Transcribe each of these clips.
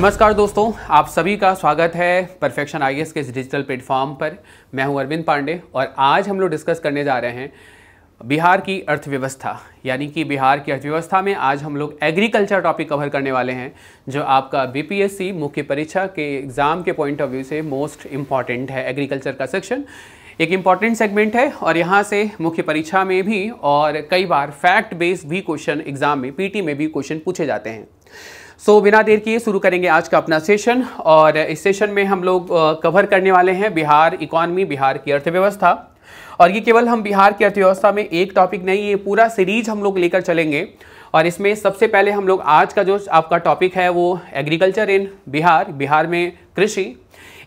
नमस्कार दोस्तों आप सभी का स्वागत है परफेक्शन आई के इस डिजिटल प्लेटफॉर्म पर मैं हूं अरविंद पांडे और आज हम लोग डिस्कस करने जा रहे हैं बिहार की अर्थव्यवस्था यानी कि बिहार की अर्थव्यवस्था में आज हम लोग एग्रीकल्चर टॉपिक कवर करने वाले हैं जो आपका बीपीएससी मुख्य परीक्षा के एग्ज़ाम के पॉइंट ऑफ व्यू से मोस्ट इम्पॉर्टेंट है एग्रीकल्चर का सेक्शन एक इम्पॉर्टेंट सेगमेंट है और यहाँ से मुख्य परीक्षा में भी और कई बार फैक्ट बेस्ड भी क्वेश्चन एग्ज़ाम में पीटी में भी क्वेश्चन पूछे जाते हैं सो so, बिना देर किए शुरू करेंगे आज का अपना सेशन और इस सेशन में हम लोग कवर करने वाले हैं बिहार इकॉनमी बिहार की अर्थव्यवस्था और ये केवल हम बिहार की अर्थव्यवस्था में एक टॉपिक नहीं ये पूरा सीरीज हम लोग लेकर चलेंगे और इसमें सबसे पहले हम लोग आज का जो आपका टॉपिक है वो एग्रीकल्चर इन बिहार बिहार में कृषि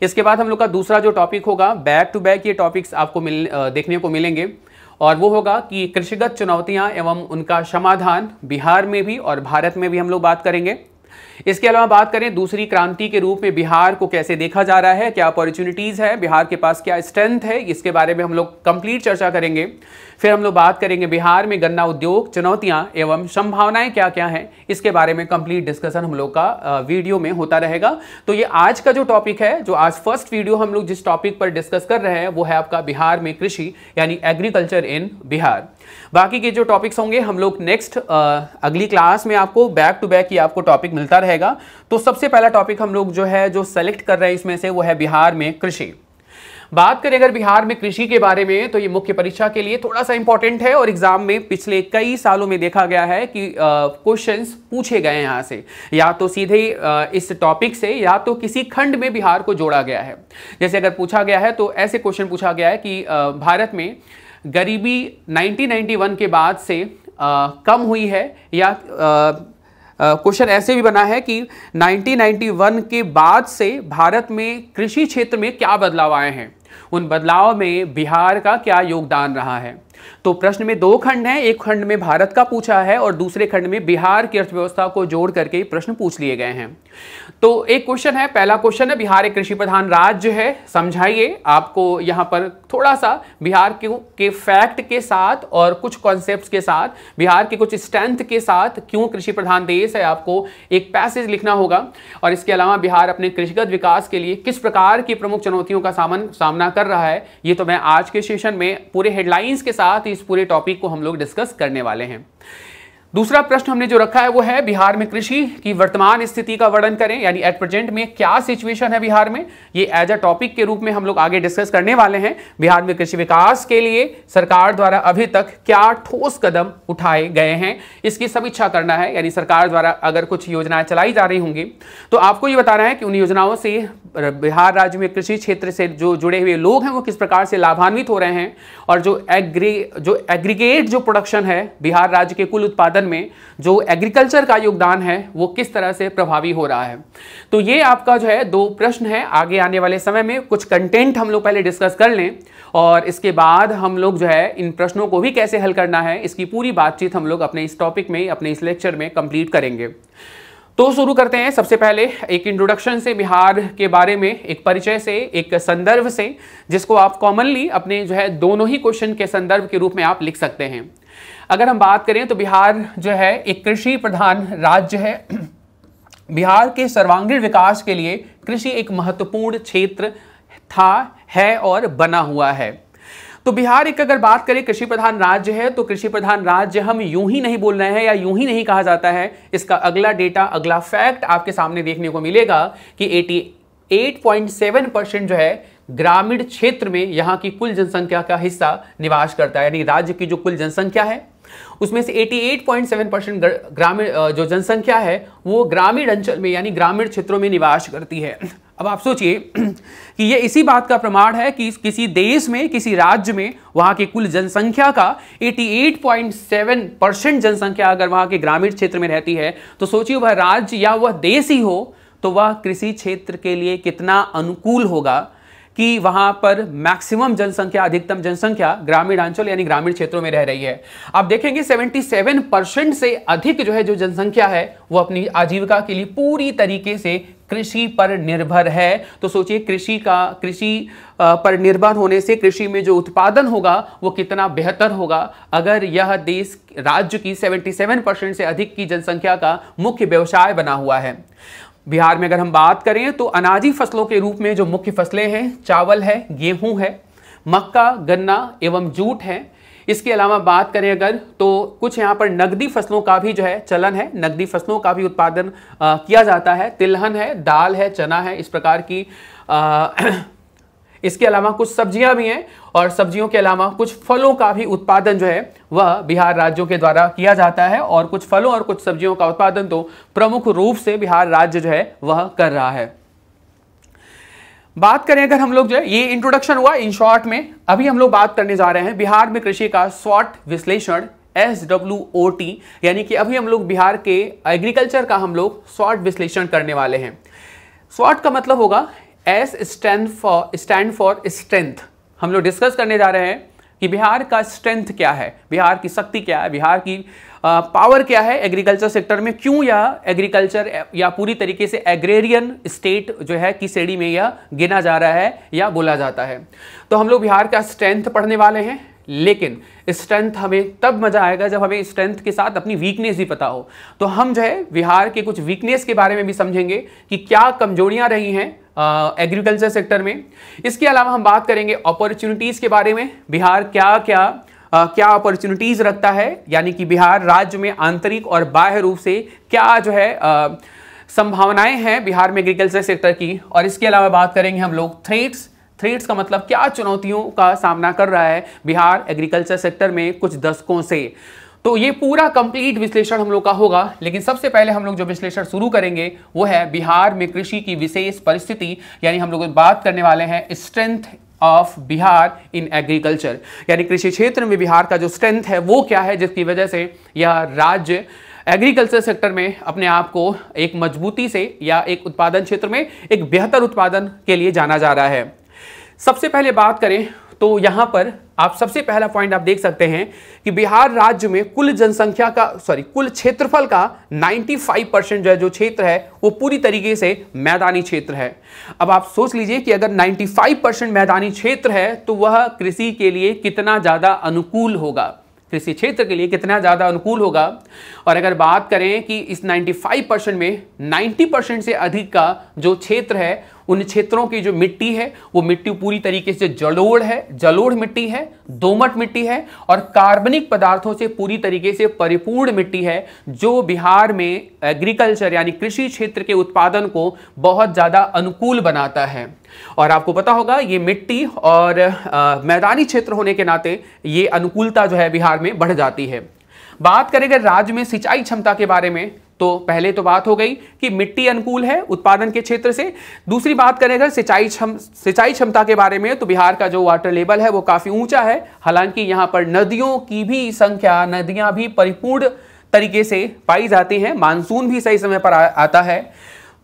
इसके बाद हम लोग का दूसरा जो टॉपिक होगा बैक टू बैक ये टॉपिक्स आपको मिल देखने को मिलेंगे और वो होगा कि कृषिगत चुनौतियां एवं उनका समाधान बिहार में भी और भारत में भी हम लोग बात करेंगे इसके अलावा बात करें दूसरी क्रांति के रूप में बिहार को कैसे देखा जा रहा है क्या अपॉर्चुनिटीज़ है बिहार के पास क्या स्ट्रेंथ है इसके बारे में हम लोग कंप्लीट चर्चा करेंगे फिर हम लोग बात करेंगे बिहार में गन्ना उद्योग चुनौतियां एवं संभावनाएं क्या क्या हैं इसके बारे में कंप्लीट डिस्कशन हम लोग का वीडियो में होता रहेगा तो ये आज का जो टॉपिक है जो आज फर्स्ट वीडियो हम लोग जिस टॉपिक पर डिस्कस कर रहे हैं वो है आपका बिहार में कृषि यानी एग्रीकल्चर इन बिहार बाकी के जो टॉपिक्स होंगे हम लोग नेक्स्ट अगली क्लास में आपको बैक टू बैक ये आपको टॉपिक मिलता रहे रहेगा तो सबसे पहला टॉपिक हम लोग जो है जो सेलेक्ट कर रहे हैं इसमें से वो है बिहार में कृषि बात करें अगर बिहार में कृषि के बारे में तो ये मुख्य परीक्षा के लिए थोड़ा सा इंपॉर्टेंट है और एग्जाम में पिछले कई सालों में देखा गया है कि क्वेश्चंस पूछे गए हैं यहाँ से या तो सीधे आ, इस टॉपिक से या तो किसी खंड में बिहार को जोड़ा गया है जैसे अगर पूछा गया है तो ऐसे क्वेश्चन पूछा गया है कि आ, भारत में गरीबी नाइनटीन के बाद से आ, कम हुई है या क्वेश्चन ऐसे भी बना है कि 1991 के बाद से भारत में कृषि क्षेत्र में क्या बदलाव आए हैं उन बदलाव में बिहार का क्या योगदान रहा है तो प्रश्न में दो खंड हैं एक खंड में भारत का पूछा है और दूसरे खंड में बिहार की अर्थव्यवस्था को जोड़ करके प्रश्न पूछ लिए गए हैं तो एक क्वेश्चन है पहला क्वेश्चन है बिहार एक कृषि प्रधान राज्य है समझाइए आपको यहां पर थोड़ा सा बिहार के, के फैक्ट के साथ और कुछ कॉन्सेप्ट के साथ बिहार के कुछ स्ट्रेंथ के साथ क्यों कृषि प्रधान देश है आपको एक पैसेज लिखना होगा और इसके अलावा बिहार अपने कृषिगत विकास के लिए किस प्रकार की प्रमुख चुनौतियों का सामन सामना कर रहा है ये तो मैं आज के सेशन में पूरे हेडलाइंस के साथ साथ इस पूरे टॉपिक को हम लोग डिस्कस करने वाले हैं दूसरा प्रश्न हमने जो रखा है वो है बिहार में कृषि की वर्तमान स्थिति का वर्णन करें यानी एट प्रेजेंट में क्या सिचुएशन है बिहार में ये एज अ टॉपिक के रूप में हम लोग आगे डिस्कस करने वाले हैं बिहार में कृषि विकास के लिए सरकार द्वारा अभी तक क्या ठोस कदम उठाए गए हैं इसकी समीक्षा करना है यानी सरकार द्वारा अगर कुछ योजनाएं चलाई जा रही होंगी तो आपको ये बताना है कि उन योजनाओं से बिहार राज्य में कृषि क्षेत्र से जो जुड़े हुए लोग हैं वो किस प्रकार से लाभान्वित हो रहे हैं और जो एग्री जो एग्रीगेट जो प्रोडक्शन है बिहार राज्य के कुल उत्पादन उत्पादन में जो एग्रीकल्चर का योगदान है वो किस तरह से प्रभावी हो रहा है तो ये आपका जो है दो प्रश्न है आगे आने वाले समय में कुछ कंटेंट हम लोग पहले डिस्कस कर लें और इसके बाद हम लोग जो है इन प्रश्नों को भी कैसे हल करना है इसकी पूरी बातचीत हम लोग अपने इस टॉपिक में अपने इस लेक्चर में कंप्लीट करेंगे तो शुरू करते हैं सबसे पहले एक इंट्रोडक्शन से बिहार के बारे में एक परिचय से एक संदर्भ से जिसको आप कॉमनली अपने जो है दोनों ही क्वेश्चन के संदर्भ के रूप में आप लिख सकते हैं अगर हम बात करें तो बिहार जो है एक कृषि प्रधान राज्य है बिहार के सर्वांगीण विकास के लिए कृषि एक महत्वपूर्ण क्षेत्र था है और बना हुआ है तो बिहार एक अगर बात करें कृषि प्रधान राज्य है तो कृषि प्रधान राज्य हम यूं ही नहीं बोल रहे हैं या यूं ही नहीं कहा जाता है इसका अगला डेटा अगला फैक्ट आपके सामने देखने को मिलेगा कि 88.7 परसेंट जो है ग्रामीण क्षेत्र में यहाँ की कुल जनसंख्या का हिस्सा निवास करता है यानी राज्य की जो कुल जनसंख्या है उसमें से 88.7 परसेंट ग्रामीण जो जनसंख्या है वो ग्रामीण अंचल में यानी ग्रामीण क्षेत्रों में निवास करती है अब आप सोचिए कि ये इसी बात का प्रमाण है कि किसी देश में किसी राज्य में वहाँ की कुल जनसंख्या का 88.7 परसेंट जनसंख्या अगर वहाँ के ग्रामीण क्षेत्र में रहती है तो सोचिए वह राज्य या वह देश ही हो तो वह कृषि क्षेत्र के लिए कितना अनुकूल होगा कि वहां पर मैक्सिमम जनसंख्या अधिकतम जनसंख्या अंचल यानी ग्रामीण क्षेत्रों में रह रही है आप देखेंगे 77 परसेंट से अधिक जो है जो जनसंख्या है वो अपनी आजीविका के लिए पूरी तरीके से कृषि पर निर्भर है तो सोचिए कृषि का कृषि पर निर्भर होने से कृषि में जो उत्पादन होगा वो कितना बेहतर होगा अगर यह देश राज्य की 77 परसेंट से अधिक की जनसंख्या का मुख्य व्यवसाय बना हुआ है बिहार में अगर हम बात करें तो अनाजी फसलों के रूप में जो मुख्य फसलें हैं चावल है गेहूं है मक्का गन्ना एवं जूट है इसके अलावा बात करें अगर तो कुछ यहाँ पर नकदी फसलों का भी जो है चलन है नकदी फसलों का भी उत्पादन आ, किया जाता है तिलहन है दाल है चना है इस प्रकार की आ, इसके अलावा कुछ सब्जियां भी हैं और सब्जियों के अलावा कुछ फलों का भी उत्पादन जो है वह बिहार राज्यों के द्वारा किया जाता है और कुछ फलों और कुछ सब्जियों का उत्पादन तो प्रमुख रूप से बिहार राज्य जो है वह कर रहा है बात करें अगर हम लोग जो है ये इंट्रोडक्शन हुआ इन शॉर्ट में अभी हम लोग बात करने जा रहे हैं बिहार में कृषि का शॉर्ट विश्लेषण एस डब्ल्यू ओ टी यानी कि अभी हम लोग बिहार के एग्रीकल्चर का हम लोग शॉर्ट विश्लेषण करने वाले हैं शॉर्ट का मतलब होगा S stand for stand for strength हम लोग डिस्कस करने जा रहे हैं कि बिहार का स्ट्रेंथ क्या है बिहार की शक्ति क्या है बिहार की आ, पावर क्या है एग्रीकल्चर सेक्टर में क्यों यह एग्रीकल्चर या पूरी तरीके से एग्रेरियन स्टेट जो है की श्रेणी में यह गिना जा रहा है या बोला जाता है तो हम लोग बिहार का स्ट्रेंथ पढ़ने वाले हैं लेकिन स्ट्रेंथ हमें तब मज़ा आएगा जब हमें स्ट्रेंथ के साथ अपनी वीकनेस भी पता हो तो हम जो है बिहार के कुछ वीकनेस के बारे में भी समझेंगे कि क्या कमजोरियां रही हैं एग्रीकल्चर सेक्टर में इसके अलावा हम बात करेंगे अपॉर्चुनिटीज़ के बारे में बिहार क्या क्या uh, क्या अपॉर्चुनिटीज़ रखता है यानी कि बिहार राज्य में आंतरिक और बाह्य रूप से क्या जो है uh, संभावनाएं हैं बिहार में एग्रीकल्चर सेक्टर की और इसके अलावा बात करेंगे हम लोग थ्रेट्स थ्रेट्स का मतलब क्या चुनौतियों का सामना कर रहा है बिहार एग्रीकल्चर सेक्टर में कुछ दशकों से तो ये पूरा कंप्लीट विश्लेषण हम लोग का होगा लेकिन सबसे पहले हम लोग जो विश्लेषण शुरू करेंगे वो है बिहार में कृषि की विशेष परिस्थिति यानी हम लोग बात करने वाले हैं strength of Bihar in agriculture यानी कृषि क्षेत्र में बिहार का जो स्ट्रेंथ है वो क्या है जिसकी वजह से यह राज्य एग्रीकल्चर सेक्टर में अपने आप को एक मजबूती से या एक उत्पादन क्षेत्र में एक बेहतर उत्पादन के लिए जाना जा रहा है सबसे पहले बात करें तो यहां पर आप सबसे पहला पॉइंट आप देख सकते हैं कि बिहार राज्य में कुल जनसंख्या का सॉरी कुल क्षेत्रफल का 95 परसेंट जो है जो क्षेत्र है वो पूरी तरीके से मैदानी क्षेत्र है अब आप सोच लीजिए कि अगर 95 परसेंट मैदानी क्षेत्र है तो वह कृषि के लिए कितना ज़्यादा अनुकूल होगा कृषि क्षेत्र के लिए कितना ज़्यादा अनुकूल होगा और अगर बात करें कि इस 95 परसेंट में 90 परसेंट से अधिक का जो क्षेत्र है उन क्षेत्रों की जो मिट्टी है वो मिट्टी पूरी तरीके से जलोड़ है जलोड़ मिट्टी है दोमट मिट्टी है और कार्बनिक पदार्थों से पूरी तरीके से परिपूर्ण मिट्टी है जो बिहार में एग्रीकल्चर यानी कृषि क्षेत्र के उत्पादन को बहुत ज़्यादा अनुकूल बनाता है और आपको पता होगा ये मिट्टी और आ, मैदानी क्षेत्र होने के नाते ये अनुकूलता जो है बिहार में बढ़ जाती है बात करें अगर राज्य में सिंचाई क्षमता के बारे में तो पहले तो बात हो गई कि मिट्टी अनुकूल है उत्पादन के क्षेत्र से दूसरी बात करें अगर सिंचाई क्षम सिंचाई क्षमता के बारे में तो बिहार का जो वाटर लेवल है वो काफ़ी ऊंचा है हालांकि यहाँ पर नदियों की भी संख्या नदियाँ भी परिपूर्ण तरीके से पाई जाती हैं मानसून भी सही समय पर आ, आता है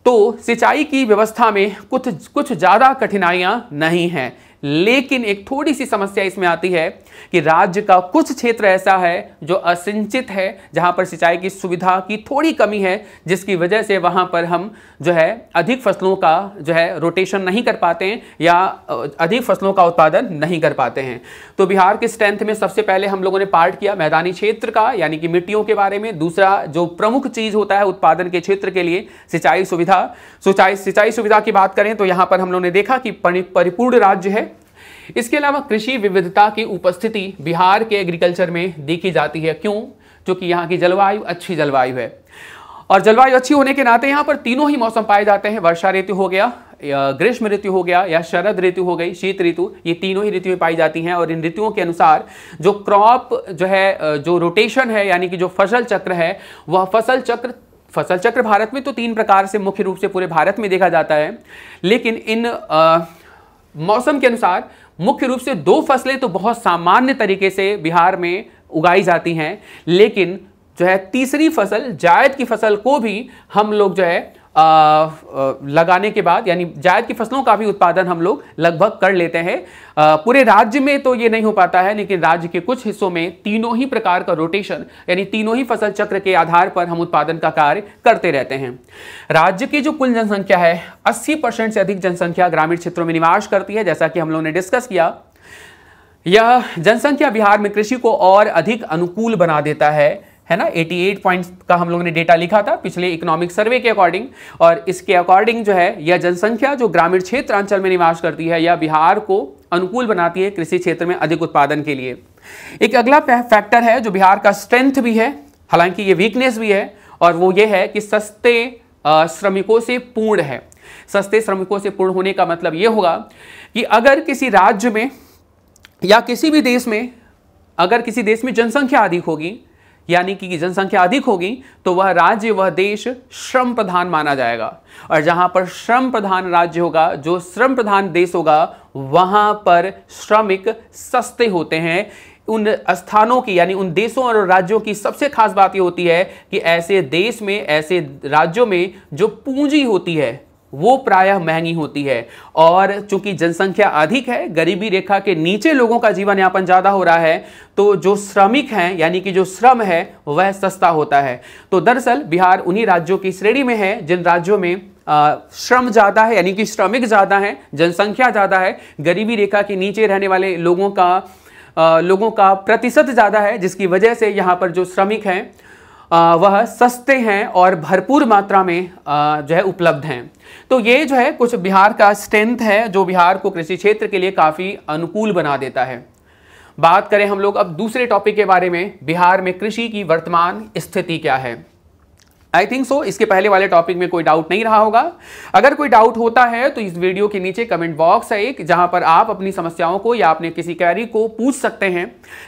तो सिंचाई की व्यवस्था में कुछ कुछ ज़्यादा कठिनाइयाँ नहीं हैं लेकिन एक थोड़ी सी समस्या इसमें आती है कि राज्य का कुछ क्षेत्र ऐसा है जो असिंचित है जहां पर सिंचाई की सुविधा की थोड़ी कमी है जिसकी वजह से वहां पर हम जो है अधिक फसलों का जो है रोटेशन नहीं कर पाते हैं या अधिक फसलों का उत्पादन नहीं कर पाते हैं तो बिहार के स्ट्रेंथ में सबसे पहले हम लोगों ने पार्ट किया मैदानी क्षेत्र का यानी कि मिट्टियों के बारे में दूसरा जो प्रमुख चीज़ होता है उत्पादन के क्षेत्र के लिए सिंचाई सुविधा सिंचाई सुविधा की बात करें तो यहां पर हम लोगों ने देखा कि परिपूर्ण राज्य है इसके अलावा कृषि विविधता की उपस्थिति बिहार के एग्रीकल्चर में देखी जाती है क्यों क्योंकि यहाँ की जलवायु अच्छी जलवायु है और जलवायु अच्छी होने के नाते यहाँ पर तीनों ही मौसम पाए जाते हैं वर्षा ऋतु हो गया ग्रीष्म ऋतु हो गया या शरद ऋतु हो गई शीत ऋतु ये तीनों ही ऋतुएं पाई जाती हैं और इन ऋतुओं के अनुसार जो क्रॉप जो है जो रोटेशन है यानी कि जो फसल चक्र है वह फसल चक्र फसल चक्र भारत में तो तीन प्रकार से मुख्य रूप से पूरे भारत में देखा जाता है लेकिन इन आ, मौसम के अनुसार मुख्य रूप से दो फसलें तो बहुत सामान्य तरीके से बिहार में उगाई जाती हैं लेकिन जो है तीसरी फसल जायद की फसल को भी हम लोग जो है लगाने के बाद यानी जायद की फसलों का भी उत्पादन हम लोग लगभग कर लेते हैं पूरे राज्य में तो ये नहीं हो पाता है लेकिन राज्य के कुछ हिस्सों में तीनों ही प्रकार का रोटेशन यानी तीनों ही फसल चक्र के आधार पर हम उत्पादन का कार्य करते रहते हैं राज्य की जो कुल जनसंख्या है अस्सी परसेंट से अधिक जनसंख्या ग्रामीण क्षेत्रों में निवास करती है जैसा कि हम लोगों ने डिस्कस किया यह जनसंख्या बिहार में कृषि को और अधिक अनुकूल बना देता है है ना 88 पॉइंट्स का हम लोगों ने डेटा लिखा था पिछले इकोनॉमिक सर्वे के अकॉर्डिंग और इसके अकॉर्डिंग जो है यह जनसंख्या जो ग्रामीण क्षेत्रांचल में निवास करती है या बिहार को अनुकूल बनाती है कृषि क्षेत्र में अधिक उत्पादन के लिए एक अगला फैक्टर है जो बिहार का स्ट्रेंथ भी है हालांकि ये वीकनेस भी है और वो ये है कि सस्ते श्रमिकों से पूर्ण है सस्ते श्रमिकों से पूर्ण होने का मतलब ये होगा कि अगर किसी राज्य में या किसी भी देश में अगर किसी देश में जनसंख्या अधिक होगी यानी कि जनसंख्या अधिक होगी तो वह राज्य वह देश श्रम प्रधान माना जाएगा और जहां पर श्रम प्रधान राज्य होगा जो श्रम प्रधान देश होगा वहां पर श्रमिक सस्ते होते हैं उन स्थानों की यानी उन देशों और राज्यों की सबसे खास बात यह होती है कि ऐसे देश में ऐसे राज्यों में जो पूंजी होती है वो प्रायः महंगी होती है और चूंकि जनसंख्या अधिक है गरीबी रेखा के नीचे लोगों का जीवन यापन ज़्यादा हो रहा है तो जो श्रमिक हैं यानी कि जो श्रम है वह सस्ता होता है तो दरअसल बिहार उन्हीं राज्यों की श्रेणी में है जिन राज्यों में श्रम ज़्यादा है यानी कि श्रमिक ज़्यादा है जनसंख्या ज़्यादा है गरीबी रेखा के नीचे रहने वाले लोगों का आ, लोगों का प्रतिशत ज़्यादा है जिसकी वजह से यहाँ पर जो श्रमिक हैं वह सस्ते हैं और भरपूर मात्रा में जो है उपलब्ध हैं तो ये जो है कुछ बिहार का स्ट्रेंथ है जो बिहार को कृषि क्षेत्र के लिए काफ़ी अनुकूल बना देता है बात करें हम लोग अब दूसरे टॉपिक के बारे में बिहार में कृषि की वर्तमान स्थिति क्या है आई थिंक सो इसके पहले वाले टॉपिक में कोई डाउट नहीं रहा होगा अगर कोई डाउट होता है तो इस वीडियो के नीचे कमेंट बॉक्स है एक जहां पर आप अपनी समस्याओं को या अपने किसी कैरी को पूछ सकते हैं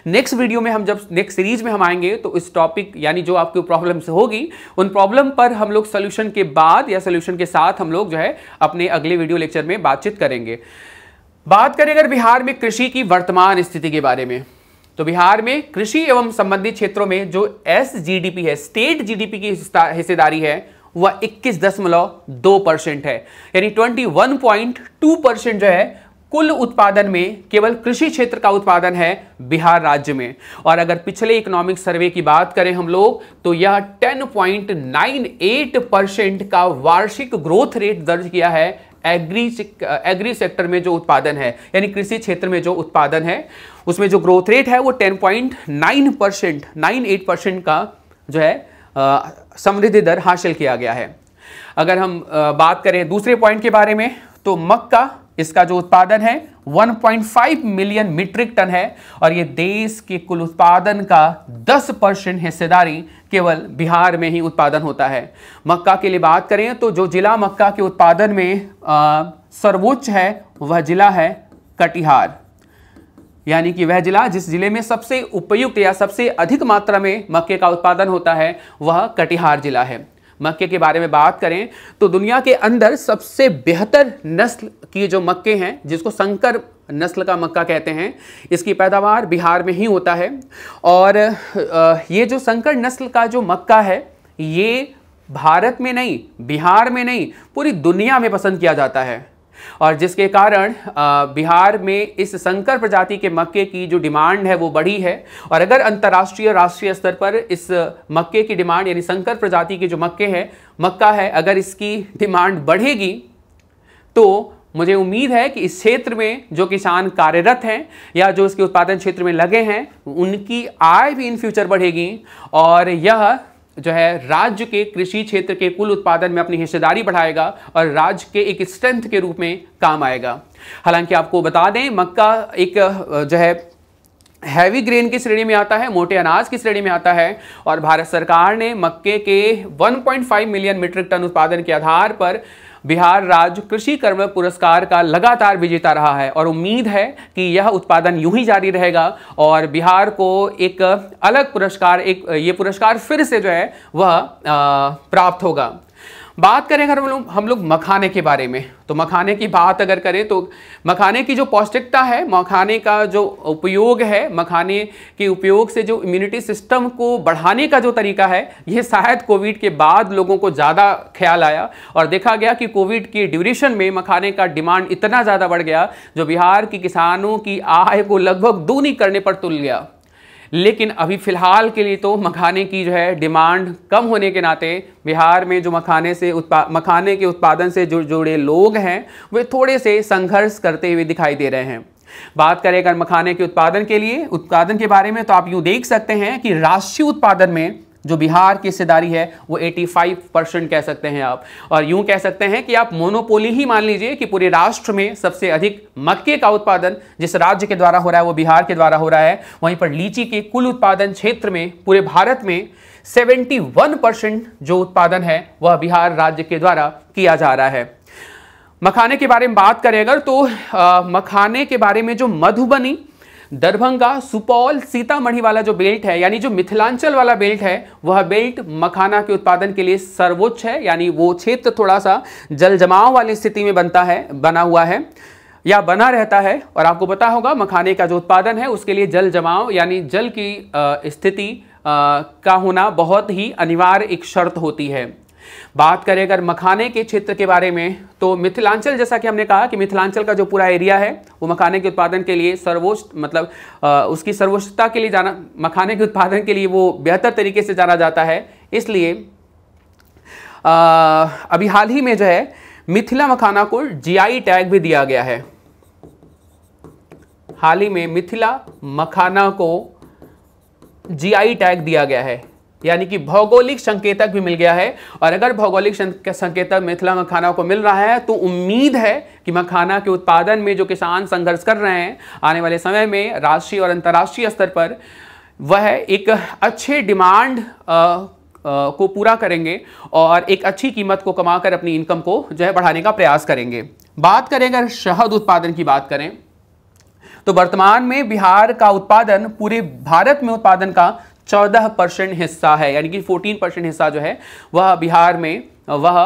नेक्स्ट वीडियो में हम जब नेक्स्ट सीरीज में हम आएंगे तो इस टॉपिक यानी जो आपकी प्रॉब्लम्स होगी उन प्रॉब्लम पर हम लोग सोल्यूशन के बाद या सोल्यूशन के साथ हम लोग जो है अपने अगले वीडियो लेक्चर में बातचीत करेंगे बात करें अगर बिहार में कृषि की वर्तमान स्थिति के बारे में तो बिहार में कृषि एवं संबंधित क्षेत्रों में जो एस जीडीपी है स्टेट जीडीपी की हिस्सेदारी है वह इक्कीस दशमलव दो परसेंट है यानी twenty one point two percent जो है कुल उत्पादन में केवल कृषि क्षेत्र का उत्पादन है बिहार राज्य में और अगर पिछले इकोनॉमिक सर्वे की बात करें हम लोग तो यह 10.98 परसेंट का वार्षिक ग्रोथ रेट दर्ज किया है एग्री एग्री सेक्टर में जो उत्पादन है यानी कृषि क्षेत्र में जो उत्पादन है उसमें जो ग्रोथ रेट है वो 10.9 परसेंट नाइन एट परसेंट का जो है समृद्धि दर हासिल किया गया है अगर हम आ, बात करें दूसरे पॉइंट के बारे में तो मक्का इसका जो उत्पादन है 1.5 मिलियन मीट्रिक टन है और ये देश के कुल उत्पादन का 10 परसेंट हिस्सेदारी केवल बिहार में ही उत्पादन होता है मक्का के लिए बात करें तो जो जिला मक्का के उत्पादन में सर्वोच्च है वह जिला है कटिहार यानी कि वह जिला जिस जिले में सबसे उपयुक्त या सबसे अधिक मात्रा में मक्के का उत्पादन होता है वह कटिहार जिला है मक्के के बारे में बात करें तो दुनिया के अंदर सबसे बेहतर नस्ल की जो मक्के हैं जिसको संकर नस्ल का मक्का कहते हैं इसकी पैदावार बिहार में ही होता है और ये जो संकर नस्ल का जो मक्का है ये भारत में नहीं बिहार में नहीं पूरी दुनिया में पसंद किया जाता है और जिसके कारण बिहार में इस संकर प्रजाति के मक्के की जो डिमांड है वो बढ़ी है और अगर अंतर्राष्ट्रीय राष्ट्रीय स्तर पर इस मक्के की डिमांड यानी संकर प्रजाति के जो मक्के हैं मक्का है अगर इसकी डिमांड बढ़ेगी तो मुझे उम्मीद है कि इस क्षेत्र में जो किसान कार्यरत हैं या जो इसके उत्पादन क्षेत्र में लगे हैं उनकी आय भी इन फ्यूचर बढ़ेगी और यह जो है राज्य के कृषि क्षेत्र के कुल उत्पादन में अपनी हिस्सेदारी बढ़ाएगा और राज्य के एक स्ट्रेंथ के रूप में काम आएगा हालांकि आपको बता दें मक्का एक जो है हैवी ग्रेन की श्रेणी में आता है मोटे अनाज की श्रेणी में आता है और भारत सरकार ने मक्के के 1.5 मिलियन मीट्रिक टन उत्पादन के आधार पर बिहार राज्य कृषि कर्म पुरस्कार का लगातार विजेता रहा है और उम्मीद है कि यह उत्पादन यूं ही जारी रहेगा और बिहार को एक अलग पुरस्कार एक ये पुरस्कार फिर से जो है वह प्राप्त होगा बात करें अगर हम लोग हम लोग मखाने के बारे में तो मखाने की बात अगर करें तो मखाने की जो पौष्टिकता है मखाने का जो उपयोग है मखाने के उपयोग से जो इम्यूनिटी सिस्टम को बढ़ाने का जो तरीका है यह शायद कोविड के बाद लोगों को ज़्यादा ख्याल आया और देखा गया कि कोविड की ड्यूरेशन में मखाने का डिमांड इतना ज़्यादा बढ़ गया जो बिहार के किसानों की आय को लगभग दूनी करने पर तुल गया लेकिन अभी फ़िलहाल के लिए तो मखाने की जो है डिमांड कम होने के नाते बिहार में जो मखाने से उत्पा मखाने के उत्पादन से जो जुड़े लोग हैं वे थोड़े से संघर्ष करते हुए दिखाई दे रहे हैं बात करें अगर मखाने के उत्पादन के लिए उत्पादन के बारे में तो आप यूँ देख सकते हैं कि राष्ट्रीय उत्पादन में जो बिहार की हिस्सेदारी है वो 85 परसेंट कह सकते हैं आप और यूं कह सकते हैं कि आप मोनोपोली ही मान लीजिए कि पूरे राष्ट्र में सबसे अधिक मक्के का उत्पादन जिस राज्य के द्वारा हो रहा है वो बिहार के द्वारा हो रहा है वहीं पर लीची के कुल उत्पादन क्षेत्र में पूरे भारत में 71 परसेंट जो उत्पादन है वह बिहार राज्य के द्वारा किया जा रहा है मखाने के बारे में बात करें अगर तो आ, मखाने के बारे में जो मधुबनी दरभंगा सुपौल सीतामढ़ी वाला जो बेल्ट है यानी जो मिथिलांचल वाला बेल्ट है वह बेल्ट मखाना के उत्पादन के लिए सर्वोच्च है यानी वो क्षेत्र थोड़ा सा जल जमाव वाली स्थिति में बनता है बना हुआ है या बना रहता है और आपको पता होगा मखाने का जो उत्पादन है उसके लिए जल जमाव यानी जल की स्थिति का होना बहुत ही अनिवार्य एक शर्त होती है बात करें अगर मखाने के क्षेत्र के बारे में तो मिथिलांचल जैसा कि हमने कहा कि मिथिलांचल का जो पूरा एरिया है वो मखाने के उत्पादन के लिए सर्वोच्च मतलब आ, उसकी सर्वोच्चता के लिए जाना मखाने के उत्पादन के लिए वो बेहतर तरीके से जाना जाता है इसलिए आ, अभी हाल ही में जो है मिथिला मखाना को जीआई टैग भी दिया गया है हाल ही में मिथिला मखाना को जीआई टैग दिया गया है यानी कि भौगोलिक संकेतक भी मिल गया है और अगर भौगोलिक संकेतक मिथिला मखाना को मिल रहा है तो उम्मीद है कि मखाना के उत्पादन में जो किसान संघर्ष कर रहे हैं आने वाले समय में राष्ट्रीय और अंतर्राष्ट्रीय स्तर पर वह एक अच्छे डिमांड को पूरा करेंगे और एक अच्छी कीमत को कमाकर अपनी इनकम को जो है बढ़ाने का प्रयास करेंगे बात करें अगर शहद उत्पादन की बात करें तो वर्तमान में बिहार का उत्पादन पूरे भारत में उत्पादन का चौदह परसेंट हिस्सा है यानी कि फोर्टीन परसेंट हिस्सा जो है वह बिहार में वह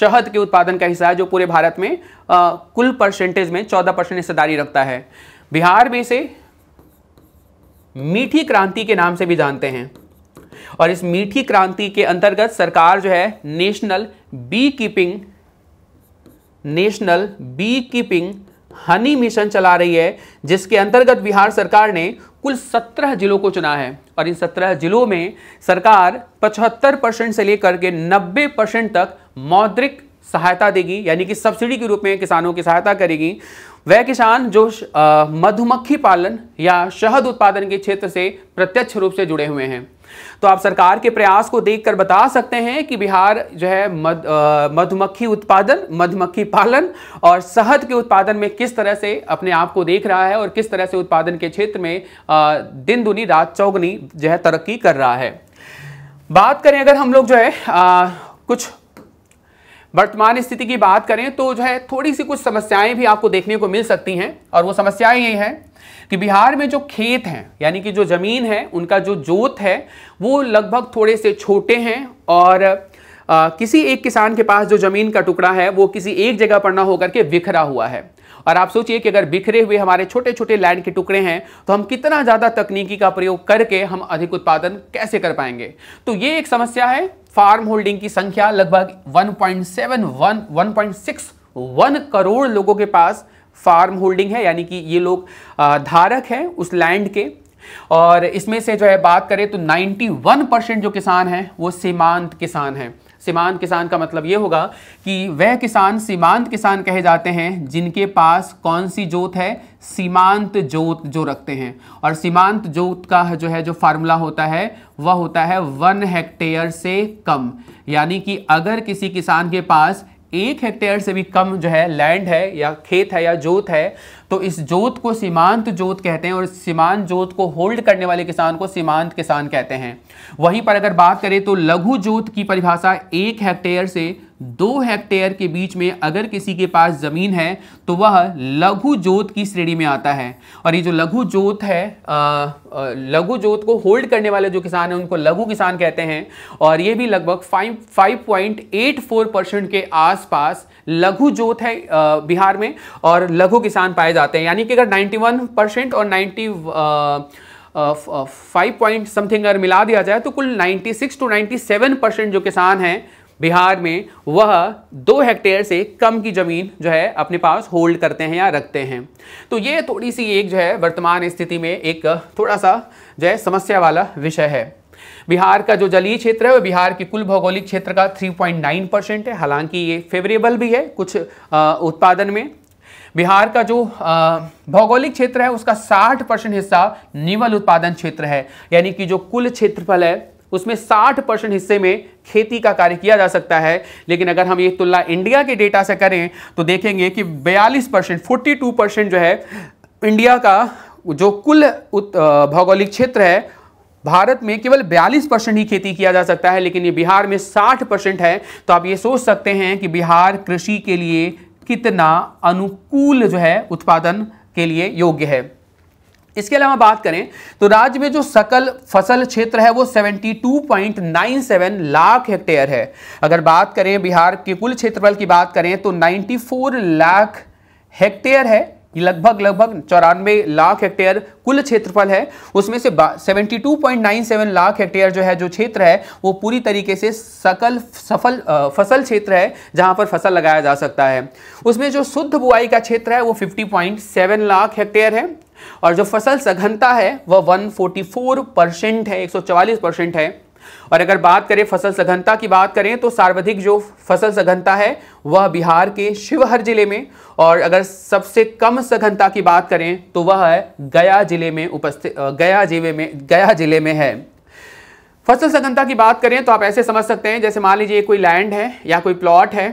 शहद के उत्पादन का हिस्सा है जो पूरे भारत में कुल परसेंटेज में चौदह परसेंट हिस्सेदारी रखता है बिहार में से मीठी क्रांति के नाम से भी जानते हैं और इस मीठी क्रांति के अंतर्गत सरकार जो है national beekeeping national beekeeping honey mission चला रही है जिसके अंतर्गत बिहार सरकार ने कुल 17 जिलों को चुना है और इन 17 जिलों में सरकार 75 परसेंट से लेकर के 90 परसेंट तक मौद्रिक सहायता देगी यानी कि सब्सिडी के रूप में किसानों की सहायता करेगी वह किसान जो मधुमक्खी पालन या शहद उत्पादन के क्षेत्र से प्रत्यक्ष रूप से जुड़े हुए हैं तो आप सरकार के प्रयास को देखकर बता सकते हैं कि बिहार जो है मद, मधुमक्खी उत्पादन मधुमक्खी पालन और शहद के उत्पादन में किस तरह से अपने आप को देख रहा है और किस तरह से उत्पादन के क्षेत्र में आ, दिन दुनी रात चौगनी जो है तरक्की कर रहा है बात करें अगर हम लोग जो है आ, कुछ वर्तमान स्थिति की बात करें तो जो है थोड़ी सी कुछ समस्याएं भी आपको देखने को मिल सकती हैं और वो समस्याएं ये हैं कि बिहार में जो खेत हैं यानी कि जो ज़मीन है उनका जो जोत है वो लगभग थोड़े से छोटे हैं और आ, किसी एक किसान के पास जो ज़मीन का टुकड़ा है वो किसी एक जगह पर ना होकर के बिखरा हुआ है और आप सोचिए कि अगर बिखरे हुए हमारे छोटे छोटे लैंड के टुकड़े हैं तो हम कितना ज़्यादा तकनीकी का प्रयोग करके हम अधिक उत्पादन कैसे कर पाएंगे तो ये एक समस्या है फार्म होल्डिंग की संख्या लगभग 1.71 1.61 करोड़ लोगों के पास फार्म होल्डिंग है यानी कि ये लोग धारक हैं उस लैंड के और इसमें से जो है बात करें तो 91 परसेंट जो किसान हैं वो सीमांत किसान हैं सीमांत किसान का मतलब ये होगा कि वह किसान सीमांत किसान कहे जाते हैं जिनके पास कौन सी जोत है सीमांत जोत जो रखते हैं और सीमांत जोत का जो है जो फार्मूला होता है वह होता है वन हेक्टेयर से कम यानी कि अगर किसी किसान के पास एक हेक्टेयर से भी कम जो है लैंड है या खेत है या जोत है तो इस जोत को सीमांत जोत कहते हैं और सीमांत जोत को होल्ड करने वाले किसान को सीमांत किसान कहते हैं वहीं पर अगर बात करें तो लघु जोत की परिभाषा एक हेक्टेयर से दो हेक्टेयर के बीच में अगर किसी के पास ज़मीन है तो वह लघु जोत की श्रेणी में आता है और ये जो लघु जोत है लघु जोत को होल्ड करने वाले जो किसान हैं उनको लघु किसान कहते हैं और ये भी लगभग five five point eight four percent के आसपास लघु जोत है आ, बिहार में और लघु किसान पाए जाते हैं यानी कि अगर नाइन्टी वन परसेंट और नाइन्टी फाइव पॉइंट समथिंग अगर मिला दिया जाए तो कुल 96 टू सेवन परसेंट जो किसान हैं बिहार में वह दो हेक्टेयर से कम की ज़मीन जो है अपने पास होल्ड करते हैं या रखते हैं तो ये थोड़ी सी एक जो है वर्तमान स्थिति में एक थोड़ा सा जो है समस्या वाला विषय है बिहार का जो जलीय क्षेत्र है वह बिहार के कुल भौगोलिक क्षेत्र का 3.9 परसेंट है हालांकि ये फेवरेबल भी है कुछ उत्पादन में बिहार का जो भौगोलिक क्षेत्र है उसका 60 परसेंट हिस्सा निवल उत्पादन क्षेत्र है यानी कि जो कुल क्षेत्रफल है उसमें 60 परसेंट हिस्से में खेती का कार्य किया जा सकता है लेकिन अगर हम ये तुलना इंडिया के डेटा से करें तो देखेंगे कि 42 परसेंट फोर्टी परसेंट जो है इंडिया का जो कुल भौगोलिक क्षेत्र है भारत में केवल 42 परसेंट ही खेती किया जा सकता है लेकिन ये बिहार में 60 परसेंट है तो आप ये सोच सकते हैं कि बिहार कृषि के लिए कितना अनुकूल जो है उत्पादन के लिए योग्य है इसके अलावा बात करें तो राज्य में जो सकल फसल क्षेत्र है वो 72.97 लाख हेक्टेयर है अगर बात करें बिहार के कुल क्षेत्रफल की बात करें तो 94 लाख हेक्टेयर है लगभग लगभग चौरानवे लाख हेक्टेयर कुल क्षेत्रफल है उसमें से 72.97 लाख हेक्टेयर जो है जो क्षेत्र है वो पूरी तरीके से सकल सफल फसल क्षेत्र है जहां पर फसल लगाया जा सकता है उसमें जो शुद्ध बुआई का क्षेत्र है वो 50.7 लाख हेक्टेयर है और जो फसल सघनता है वह 144 परसेंट है 144 परसेंट है और अगर बात करें फसल सघनता की बात करें तो सर्वाधिक जो फसल सघनता है वह बिहार के शिवहर जिले में और अगर सबसे कम सघनता की बात करें तो वह है गया जिले में उपस्थित गया जिले में गया जिले में है फसल सघनता की बात करें तो आप ऐसे समझ सकते हैं जैसे मान लीजिए कोई लैंड है या कोई प्लॉट है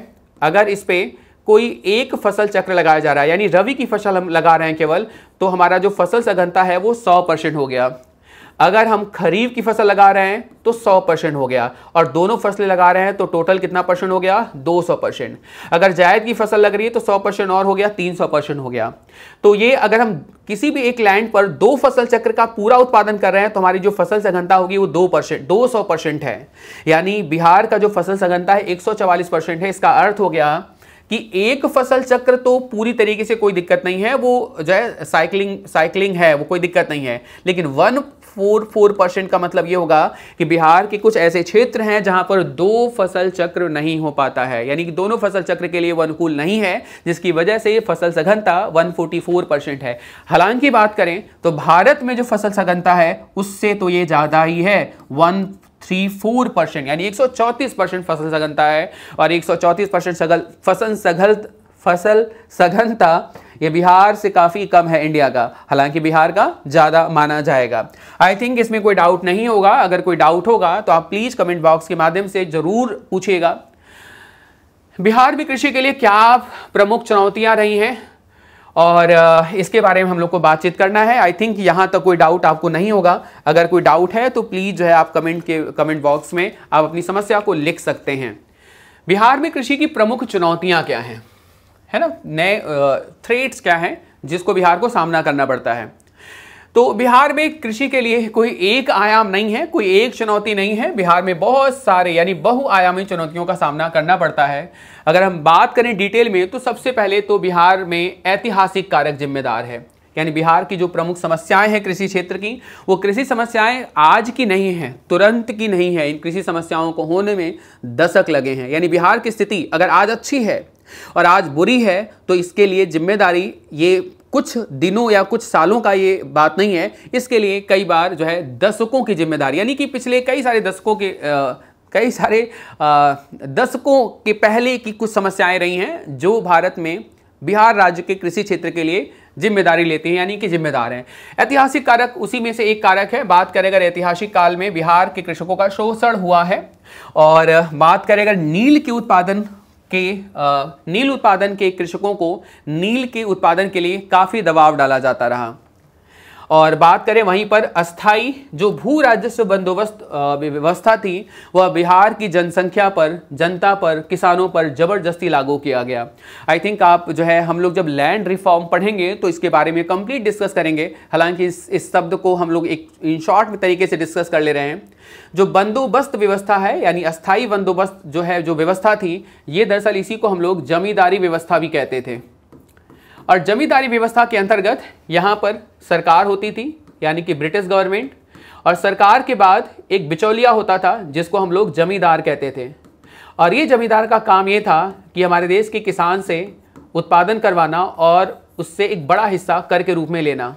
अगर इस पर कोई एक फसल चक्र लगाया जा रहा है यानी रवि की फसल हम लगा रहे हैं केवल तो हमारा जो फसल सघनता है वो सौ परसेंट हो गया अगर हम खरीफ की फसल लगा रहे हैं तो 100 परसेंट हो गया और दोनों फसलें लगा रहे हैं तो टोटल कितना परसेंट हो गया 200 परसेंट अगर जायद की फसल लग रही है तो 100 परसेंट और हो गया 300 परसेंट हो गया तो ये अगर हम किसी भी एक लैंड पर दो फसल चक्र का पूरा उत्पादन कर रहे हैं तो हमारी जो फसल सघनता होगी वो दो परसेंट दो सौ परसेंट है यानी बिहार का जो फसल सघनता है एक सौ चवालीस परसेंट है इसका अर्थ हो गया कि एक फसल चक्र तो पूरी तरीके से कोई दिक्कत नहीं है वो जो है साइकिलिंग साइकिलिंग है वो कोई दिक्कत नहीं है लेकिन वन फोर फोर परसेंट का मतलब ये होगा कि बिहार के कुछ ऐसे क्षेत्र हैं जहां पर दो फसल चक्र नहीं हो पाता है यानी कि दोनों फसल चक्र के लिए वो अनुकूल नहीं है जिसकी वजह से फसल सघनता वन फोर्टी फोर परसेंट है हालांकि बात करें तो भारत में जो फसल सघनता है उससे तो ये ज़्यादा ही है वन फोर परसेंट यानी एक सौ परसेंट फसल सघनता है और एक सौ परसेंट सघल फसल सघल फसल सघनता ये बिहार से काफ़ी कम है इंडिया का हालांकि बिहार का ज़्यादा माना जाएगा आई थिंक इसमें कोई डाउट नहीं होगा अगर कोई डाउट होगा तो आप प्लीज़ कमेंट बॉक्स के माध्यम से ज़रूर पूछिएगा बिहार में कृषि के लिए क्या प्रमुख चुनौतियां रही हैं और इसके बारे में हम लोग को बातचीत करना है आई थिंक यहाँ तक कोई डाउट आपको नहीं होगा अगर कोई डाउट है तो प्लीज़ जो है आप कमेंट के कमेंट बॉक्स में आप अपनी समस्या को लिख सकते हैं बिहार में कृषि की प्रमुख चुनौतियाँ क्या हैं है ना नए थ्रेट्स क्या हैं जिसको बिहार को सामना करना पड़ता है तो बिहार में कृषि के लिए कोई एक आयाम नहीं है कोई एक चुनौती नहीं है बिहार में बहुत सारे यानी बहुआयामी चुनौतियों का सामना करना पड़ता है अगर हम बात करें डिटेल में तो सबसे पहले तो बिहार में ऐतिहासिक कारक जिम्मेदार है यानी बिहार की जो प्रमुख समस्याएं हैं कृषि क्षेत्र की वो कृषि समस्याएं आज की नहीं हैं तुरंत की नहीं है इन कृषि समस्याओं को होने में दशक लगे हैं यानी बिहार की स्थिति अगर आज अच्छी है और आज बुरी है तो इसके लिए जिम्मेदारी ये कुछ दिनों या कुछ सालों का ये बात नहीं है इसके लिए कई बार जो है दशकों की जिम्मेदारी यानी कि पिछले कई सारे दशकों के कई सारे दशकों के पहले की कुछ समस्याएं रही हैं जो भारत में बिहार राज्य के कृषि क्षेत्र के लिए जिम्मेदारी लेते हैं यानी कि जिम्मेदार हैं ऐतिहासिक कारक उसी में से एक कारक है बात करें अगर ऐतिहासिक काल में बिहार के कृषकों का शोषण हुआ है और बात करें अगर नील के उत्पादन के नील उत्पादन के कृषकों को नील के उत्पादन के लिए काफ़ी दबाव डाला जाता रहा और बात करें वहीं पर अस्थाई जो भू राजस्व बंदोबस्त व्यवस्था थी वह बिहार की जनसंख्या पर जनता पर किसानों पर जबरदस्ती लागू किया गया आई थिंक आप जो है हम लोग जब लैंड रिफॉर्म पढ़ेंगे तो इसके बारे में कंप्लीट डिस्कस करेंगे हालांकि इस इस शब्द को हम लोग एक इन शॉर्ट तरीके से डिस्कस कर ले रहे हैं जो बंदोबस्त व्यवस्था है यानी अस्थाई बंदोबस्त जो है जो व्यवस्था थी ये दरअसल इसी को हम लोग जमींदारी व्यवस्था भी कहते थे और जमींदारी व्यवस्था के अंतर्गत यहाँ पर सरकार होती थी यानी कि ब्रिटिश गवर्नमेंट और सरकार के बाद एक बिचौलिया होता था जिसको हम लोग जमींदार कहते थे और ये जमींदार का काम ये था कि हमारे देश के किसान से उत्पादन करवाना और उससे एक बड़ा हिस्सा कर के रूप में लेना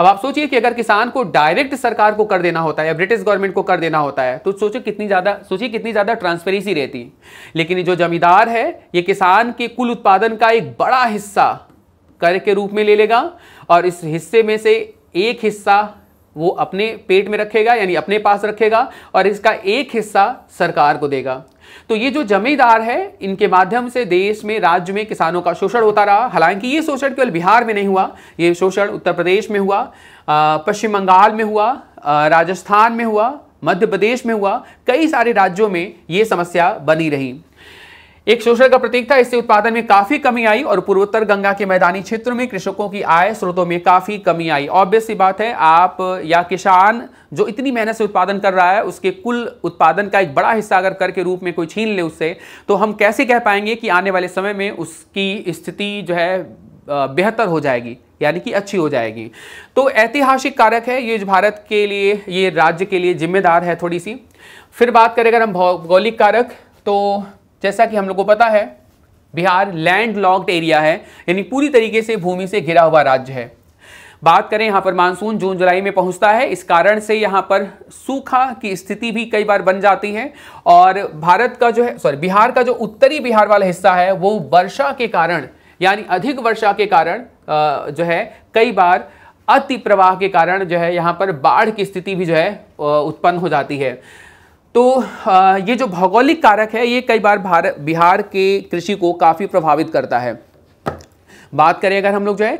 अब आप सोचिए कि अगर किसान को डायरेक्ट सरकार को कर देना होता है या ब्रिटिश गवर्नमेंट को कर देना होता है तो सोचो कितनी ज़्यादा सोचिए कितनी ज़्यादा ट्रांसपेरेंसी रहती लेकिन जो जमींदार है ये किसान के कुल उत्पादन का एक बड़ा हिस्सा कर के रूप में ले लेगा और इस हिस्से में से एक हिस्सा वो अपने पेट में रखेगा यानी अपने पास रखेगा और इसका एक हिस्सा सरकार को देगा तो ये जो जमींदार है इनके माध्यम से देश में राज्य में किसानों का शोषण होता रहा हालांकि ये शोषण केवल बिहार में नहीं हुआ ये शोषण उत्तर प्रदेश में हुआ पश्चिम बंगाल में हुआ राजस्थान में हुआ मध्य प्रदेश में हुआ कई सारे राज्यों में ये समस्या बनी रही एक शोषण का प्रतीक था इससे उत्पादन में काफी कमी आई और पूर्वोत्तर गंगा के मैदानी क्षेत्रों में कृषकों की आय स्रोतों में काफी कमी आई ऑब्वियस सी बात है आप या किसान जो इतनी मेहनत से उत्पादन कर रहा है उसके कुल उत्पादन का एक बड़ा हिस्सा अगर कर के रूप में कोई छीन ले उससे तो हम कैसे कह पाएंगे कि आने वाले समय में उसकी स्थिति जो है बेहतर हो जाएगी यानी कि अच्छी हो जाएगी तो ऐतिहासिक कारक है ये भारत के लिए ये राज्य के लिए जिम्मेदार है थोड़ी सी फिर बात करें अगर हम भौगोलिक कारक तो जैसा कि हम लोग को पता है बिहार लैंड लॉक्ड एरिया है यानी पूरी तरीके से भूमि से घिरा हुआ राज्य है बात करें यहाँ पर मानसून जून जुलाई में पहुँचता है इस कारण से यहाँ पर सूखा की स्थिति भी कई बार बन जाती है और भारत का जो है सॉरी बिहार का जो उत्तरी बिहार वाला हिस्सा है वो वर्षा के कारण यानी अधिक वर्षा के कारण जो है कई बार अति प्रवाह के कारण जो है यहाँ पर बाढ़ की स्थिति भी जो है उत्पन्न हो जाती है तो ये जो भौगोलिक कारक है ये कई बार भारत बिहार के कृषि को काफ़ी प्रभावित करता है बात करें अगर हम लोग जो है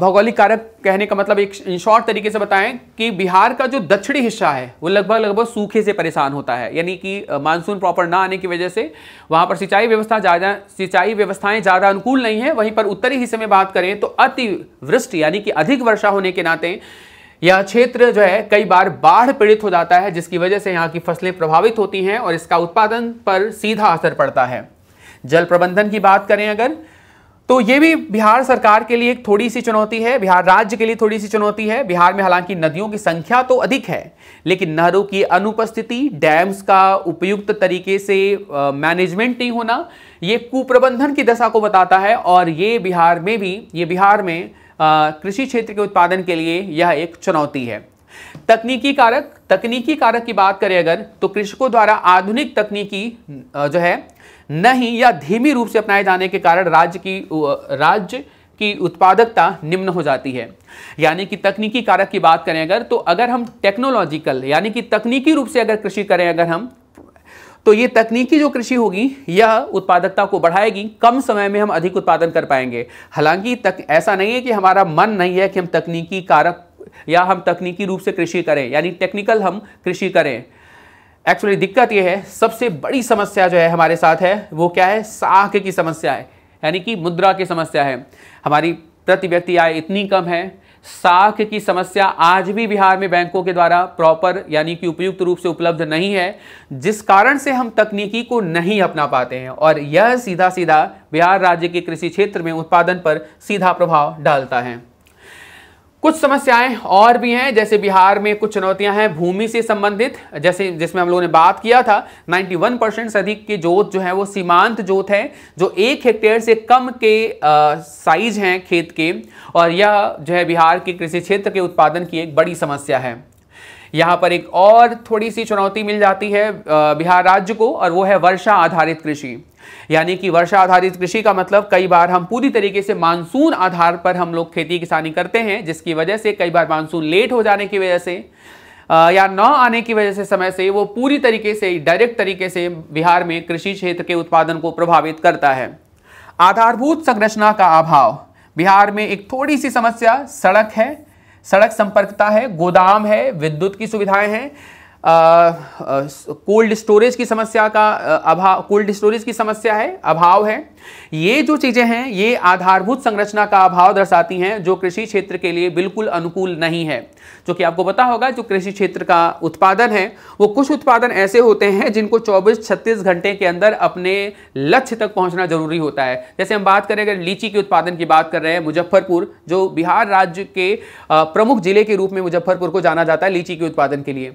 भौगोलिक कारक कहने का मतलब एक शॉर्ट तरीके से बताएं कि बिहार का जो दक्षिणी हिस्सा है वो लगभग लगभग सूखे से परेशान होता है यानी कि मानसून प्रॉपर ना आने की वजह से वहाँ पर सिंचाई व्यवस्था ज़्यादा सिंचाई व्यवस्थाएं ज़्यादा अनुकूल नहीं है वहीं पर उत्तरी हिस्से में बात करें तो अतिवृष्टि यानी कि अधिक वर्षा होने के नाते यह क्षेत्र जो है कई बार बाढ़ पीड़ित हो जाता है जिसकी वजह से यहाँ की फसलें प्रभावित होती हैं और इसका उत्पादन पर सीधा असर पड़ता है जल प्रबंधन की बात करें अगर तो ये भी बिहार सरकार के लिए एक थोड़ी सी चुनौती है बिहार राज्य के लिए थोड़ी सी चुनौती है बिहार में हालांकि नदियों की संख्या तो अधिक है लेकिन नहरों की अनुपस्थिति डैम्स का उपयुक्त तरीके से मैनेजमेंट नहीं होना ये कुप्रबंधन की दशा को बताता है और ये बिहार में भी ये बिहार में कृषि क्षेत्र के उत्पादन के लिए यह एक चुनौती है तकनीकी कारक तकनीकी कारक की बात करें अगर तो कृषकों द्वारा आधुनिक तकनीकी जो है नहीं या धीमी रूप से अपनाए जाने के कारण राज्य की राज्य की उत्पादकता निम्न हो जाती है यानी कि तकनीकी कारक की बात करें अगर तो अगर हम टेक्नोलॉजिकल यानी कि तकनीकी रूप से अगर कृषि करें अगर हम तो ये तकनीकी जो कृषि होगी यह उत्पादकता को बढ़ाएगी कम समय में हम अधिक उत्पादन कर पाएंगे हालांकि तक ऐसा नहीं है कि हमारा मन नहीं है कि हम तकनीकी कारक या हम तकनीकी रूप से कृषि करें यानी टेक्निकल हम कृषि करें एक्चुअली दिक्कत यह है सबसे बड़ी समस्या जो है हमारे साथ है वो क्या है साख की समस्या है यानी कि मुद्रा की समस्या है हमारी प्रति व्यक्ति आय इतनी कम है साख की समस्या आज भी बिहार में बैंकों के द्वारा प्रॉपर यानी कि उपयुक्त रूप से उपलब्ध नहीं है जिस कारण से हम तकनीकी को नहीं अपना पाते हैं और यह सीधा सीधा बिहार राज्य के कृषि क्षेत्र में उत्पादन पर सीधा प्रभाव डालता है कुछ समस्याएं और भी हैं जैसे बिहार में कुछ चुनौतियां हैं भूमि से संबंधित जैसे जिसमें हम लोगों ने बात किया था 91 परसेंट से अधिक की जोत जो है वो सीमांत जोत है जो एक हेक्टेयर से कम के साइज हैं खेत के और यह जो है बिहार के कृषि क्षेत्र के उत्पादन की एक बड़ी समस्या है यहाँ पर एक और थोड़ी सी चुनौती मिल जाती है बिहार राज्य को और वो है वर्षा आधारित कृषि यानी कि वर्षा आधारित कृषि का मतलब कई बार हम पूरी तरीके से मानसून आधार पर हम लोग खेती किसानी करते हैं जिसकी वजह से कई बार मानसून लेट हो जाने की वजह से या न आने की वजह से समय से वो पूरी तरीके से डायरेक्ट तरीके से बिहार में कृषि क्षेत्र के उत्पादन को प्रभावित करता है आधारभूत संरचना का अभाव बिहार में एक थोड़ी सी समस्या सड़क है सड़क संपर्कता है गोदाम है विद्युत की सुविधाएं हैं कोल्ड स्टोरेज की समस्या का अभाव कोल्ड स्टोरेज की समस्या है अभाव है ये जो चीज़ें हैं ये आधारभूत संरचना का अभाव दर्शाती हैं जो कृषि क्षेत्र के लिए बिल्कुल अनुकूल नहीं है जो कि आपको पता होगा जो कृषि क्षेत्र का उत्पादन है वो कुछ उत्पादन ऐसे होते हैं जिनको 24-36 घंटे के अंदर अपने लक्ष्य तक पहुंचना जरूरी होता है जैसे हम बात करें अगर लीची के उत्पादन की बात कर रहे हैं मुजफ्फरपुर जो बिहार राज्य के प्रमुख जिले के रूप में मुजफ्फरपुर को जाना जाता है लीची के उत्पादन के लिए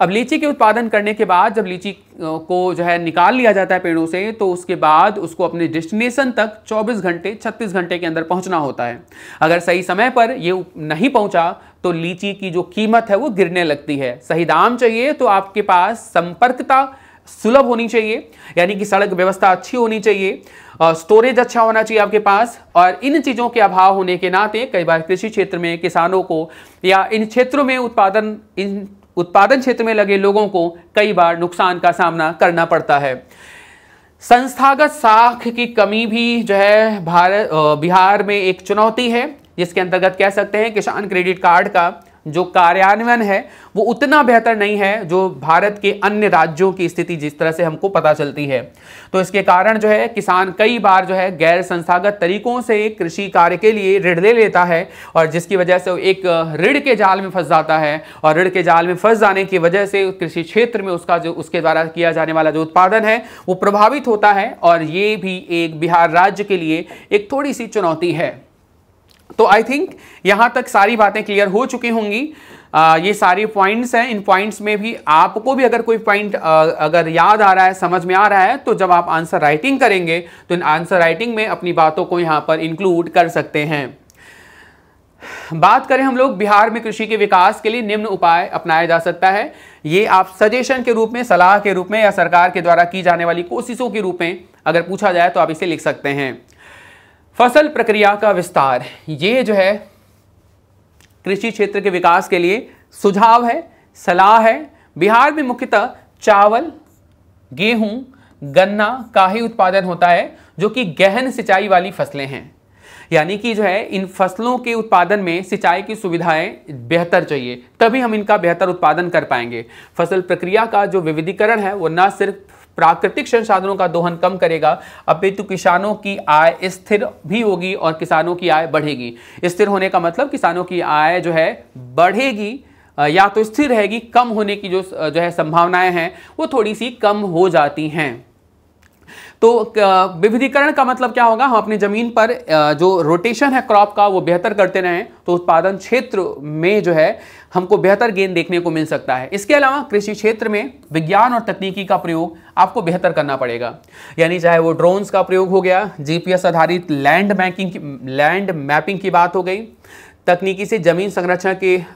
अब अब लीची के उत्पादन करने के बाद जब लीची को जो है निकाल लिया जाता है पेड़ों से तो उसके बाद उसको अपने डेस्टिनेशन तक 24 घंटे 36 घंटे के अंदर पहुंचना होता है अगर सही समय पर ये नहीं पहुंचा तो लीची की जो कीमत है वो गिरने लगती है सही दाम चाहिए तो आपके पास संपर्कता सुलभ होनी चाहिए यानी कि सड़क व्यवस्था अच्छी होनी चाहिए स्टोरेज अच्छा होना चाहिए आपके पास और इन चीज़ों के अभाव होने के नाते कई बार कृषि क्षेत्र में किसानों को या इन क्षेत्रों में उत्पादन इन उत्पादन क्षेत्र में लगे लोगों को कई बार नुकसान का सामना करना पड़ता है संस्थागत साख की कमी भी जो है भारत बिहार में एक चुनौती है जिसके अंतर्गत कह सकते हैं किसान क्रेडिट कार्ड का जो कार्यान्वयन है वो उतना बेहतर नहीं है जो भारत के अन्य राज्यों की स्थिति जिस तरह से हमको पता चलती है तो इसके कारण जो है किसान कई बार जो है गैर संस्थागत तरीकों से कृषि कार्य के लिए ऋण ले लेता है और जिसकी वजह से वो एक ऋण के जाल में फंस जाता है और ऋण के जाल में फंस जाने की वजह से कृषि क्षेत्र में उसका जो उसके द्वारा किया जाने वाला जो उत्पादन है वो प्रभावित होता है और ये भी एक बिहार राज्य के लिए एक थोड़ी सी चुनौती है तो आई थिंक यहां तक सारी बातें क्लियर हो चुकी होंगी आ, ये सारे पॉइंट्स हैं इन पॉइंट्स में भी आपको भी अगर कोई पॉइंट अगर याद आ रहा है समझ में आ रहा है तो जब आप आंसर राइटिंग करेंगे तो इन आंसर राइटिंग में अपनी बातों को यहां पर इंक्लूड कर सकते हैं बात करें हम लोग बिहार में कृषि के विकास के लिए निम्न उपाय अपनाया जा सकता है ये आप सजेशन के रूप में सलाह के रूप में या सरकार के द्वारा की जाने वाली कोशिशों के रूप में अगर पूछा जाए तो आप इसे लिख सकते हैं फसल प्रक्रिया का विस्तार ये जो है कृषि क्षेत्र के विकास के लिए सुझाव है सलाह है बिहार में मुख्यतः चावल गेहूं गन्ना का ही उत्पादन होता है जो कि गहन सिंचाई वाली फसलें हैं यानी कि जो है इन फसलों के उत्पादन में सिंचाई की सुविधाएं बेहतर चाहिए तभी हम इनका बेहतर उत्पादन कर पाएंगे फसल प्रक्रिया का जो विविधीकरण है वो न सिर्फ प्राकृतिक संसाधनों का दोहन कम करेगा अपितु किसानों की आय स्थिर भी होगी और किसानों की आय बढ़ेगी स्थिर होने का मतलब किसानों की आय जो है बढ़ेगी या तो स्थिर रहेगी कम होने की जो जो है संभावनाएं हैं वो थोड़ी सी कम हो जाती हैं तो विविधीकरण का मतलब क्या होगा हम अपनी ज़मीन पर जो रोटेशन है क्रॉप का वो बेहतर करते रहें तो उत्पादन क्षेत्र में जो है हमको बेहतर गेंद देखने को मिल सकता है इसके अलावा कृषि क्षेत्र में विज्ञान और तकनीकी का प्रयोग आपको बेहतर करना पड़ेगा यानी चाहे वो ड्रोन्स का प्रयोग हो गया जीपीएस आधारित लैंड मैकिंग लैंड मैपिंग की बात हो गई तकनीकी से ज़मीन संरक्षण के आ,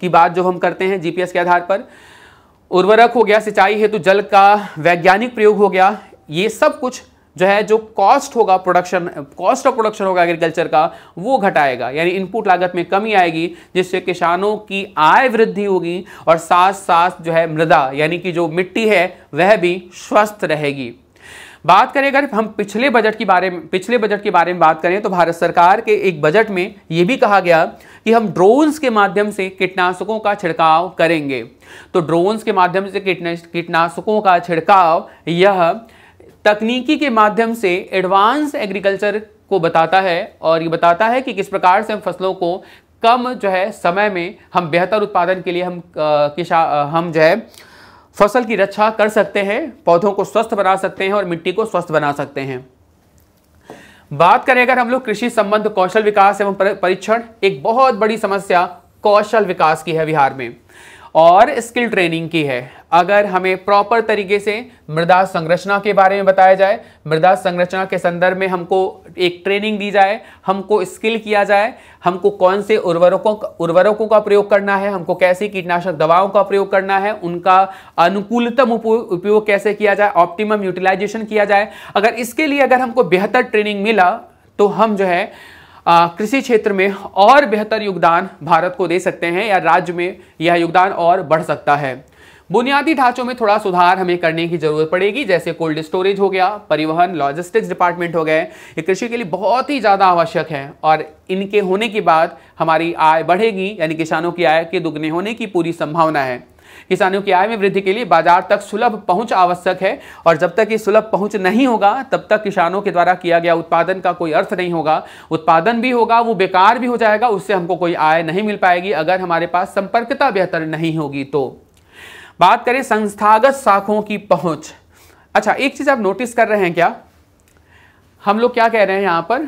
की बात जो हम करते हैं जीपीएस के आधार पर उर्वरक हो गया सिंचाई हेतु जल का वैज्ञानिक प्रयोग हो गया ये सब कुछ जो है जो कॉस्ट होगा प्रोडक्शन कॉस्ट ऑफ प्रोडक्शन होगा एग्रीकल्चर का वो घटाएगा यानी इनपुट लागत में कमी आएगी जिससे किसानों की आय वृद्धि होगी और साथ साथ जो है मृदा यानी कि जो मिट्टी है वह भी स्वस्थ रहेगी बात करें अगर हम पिछले बजट के बारे में पिछले बजट के बारे में बात करें तो भारत सरकार के एक बजट में ये भी कहा गया कि हम ड्रोन्स के माध्यम से कीटनाशकों का छिड़काव करेंगे तो ड्रोन्स के माध्यम से कीटनाशकों का छिड़काव यह तकनीकी के माध्यम से एडवांस एग्रीकल्चर को बताता है और ये बताता है कि किस प्रकार से हम फसलों को कम जो है समय में हम बेहतर उत्पादन के लिए हम किसा हम जो है फसल की रक्षा कर सकते हैं पौधों को स्वस्थ बना सकते हैं और मिट्टी को स्वस्थ बना सकते हैं बात करें अगर हम लोग कृषि संबंध कौशल विकास एवं परीक्षण एक बहुत बड़ी समस्या कौशल विकास की है बिहार में और स्किल ट्रेनिंग की है अगर हमें प्रॉपर तरीके से मृदा संरचना के बारे में बताया जाए मृदा संरचना के संदर्भ में हमको एक ट्रेनिंग दी जाए हमको स्किल किया जाए हमको कौन से उर्वरकों उर्वरकों का प्रयोग करना है हमको कैसे कीटनाशक दवाओं का प्रयोग करना है उनका अनुकूलतम उपयोग कैसे किया जाए ऑप्टिमम यूटिलाइजेशन किया जाए अगर इसके लिए अगर हमको बेहतर ट्रेनिंग मिला तो हम जो है कृषि क्षेत्र में और बेहतर योगदान भारत को दे सकते हैं या राज्य में यह योगदान और बढ़ सकता है बुनियादी ढांचों में थोड़ा सुधार हमें करने की जरूरत पड़ेगी जैसे कोल्ड स्टोरेज हो गया परिवहन लॉजिस्टिक्स डिपार्टमेंट हो गए ये कृषि के लिए बहुत ही ज़्यादा आवश्यक है और इनके होने के बाद हमारी आय बढ़ेगी यानी किसानों की आय के दुगने होने की पूरी संभावना है किसानों की आय में वृद्धि के लिए बाजार तक सुलभ पहुंच आवश्यक है और जब तक ये सुलभ पहुंच नहीं होगा तब तक किसानों के द्वारा किया गया उत्पादन का कोई अर्थ नहीं होगा उत्पादन भी होगा वो बेकार भी हो जाएगा उससे हमको कोई आय नहीं मिल पाएगी अगर हमारे पास संपर्कता बेहतर नहीं होगी तो बात करें संस्थागत शाखों की पहुंच अच्छा एक चीज़ आप नोटिस कर रहे हैं क्या हम लोग क्या कह रहे हैं यहां पर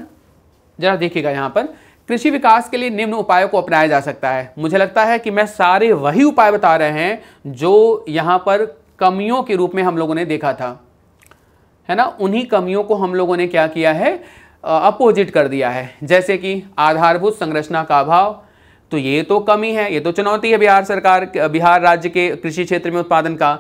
जरा देखिएगा यहां पर कृषि विकास के लिए निम्न उपायों को अपनाया जा सकता है मुझे लगता है कि मैं सारे वही उपाय बता रहे हैं जो यहाँ पर कमियों के रूप में हम लोगों ने देखा था है ना उन्हीं कमियों को हम लोगों ने क्या किया है अपोजिट कर दिया है जैसे कि आधारभूत संरचना का अभाव तो ये तो कमी है ये तो चुनौती है बिहार सरकार बिहार राज्य के कृषि क्षेत्र में उत्पादन का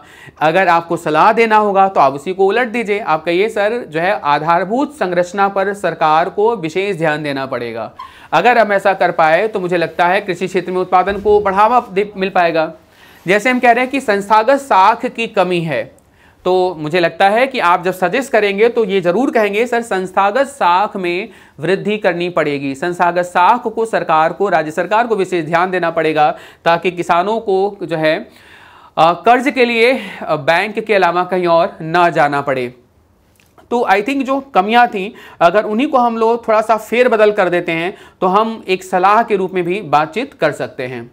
अगर आपको सलाह देना होगा तो आप उसी को उलट दीजिए आप कहिए सर जो है आधारभूत संरचना पर सरकार को विशेष ध्यान देना पड़ेगा अगर हम ऐसा कर पाए तो मुझे लगता है कृषि क्षेत्र में उत्पादन को बढ़ावा मिल पाएगा जैसे हम कह रहे हैं कि संस्थागत साख की कमी है तो मुझे लगता है कि आप जब सजेस्ट करेंगे तो ये ज़रूर कहेंगे सर संस्थागत साख में वृद्धि करनी पड़ेगी संस्थागत साख को सरकार को राज्य सरकार को विशेष ध्यान देना पड़ेगा ताकि किसानों को जो है कर्ज के लिए बैंक के अलावा कहीं और ना जाना पड़े तो आई थिंक जो कमियां थी अगर उन्हीं को हम लोग थोड़ा सा फेर बदल कर देते हैं तो हम एक सलाह के रूप में भी बातचीत कर सकते हैं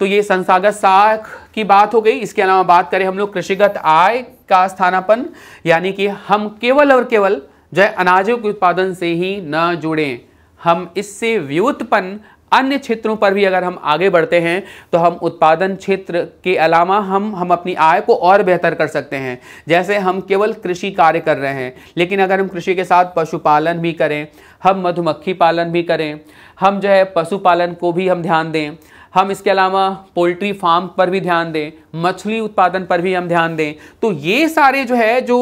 तो ये संस्थागत साख की बात हो गई इसके अलावा बात करें हम लोग कृषिगत आय का स्थानापन यानी कि हम केवल और केवल जो है अनाजों के उत्पादन से ही न जुड़ें हम इससे व्युत्पन्न अन्य क्षेत्रों पर भी अगर हम आगे बढ़ते हैं तो हम उत्पादन क्षेत्र के अलावा हम हम अपनी आय को और बेहतर कर सकते हैं जैसे हम केवल कृषि कार्य कर रहे हैं लेकिन अगर हम कृषि के साथ पशुपालन भी करें हम मधुमक्खी पालन भी करें हम जो है पशुपालन को भी हम ध्यान दें हम इसके अलावा पोल्ट्री फार्म पर भी ध्यान दें मछली उत्पादन पर भी हम ध्यान दें तो ये सारे जो है जो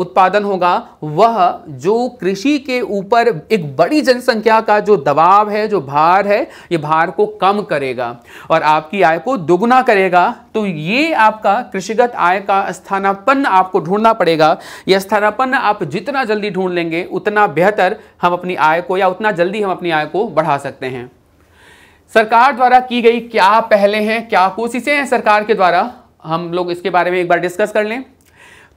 उत्पादन होगा वह जो कृषि के ऊपर एक बड़ी जनसंख्या का जो दबाव है जो भार है ये भार को कम करेगा और आपकी आय को दोगुना करेगा तो ये आपका कृषिगत आय का स्थानापन्न आपको ढूंढना पड़ेगा यह स्थानापन्न आप जितना जल्दी ढूंढ लेंगे उतना बेहतर हम अपनी आय को या उतना जल्दी हम अपनी आय को बढ़ा सकते हैं सरकार द्वारा की गई क्या पहले हैं क्या कोशिशें हैं सरकार के द्वारा हम लोग इसके बारे में एक बार डिस्कस कर लें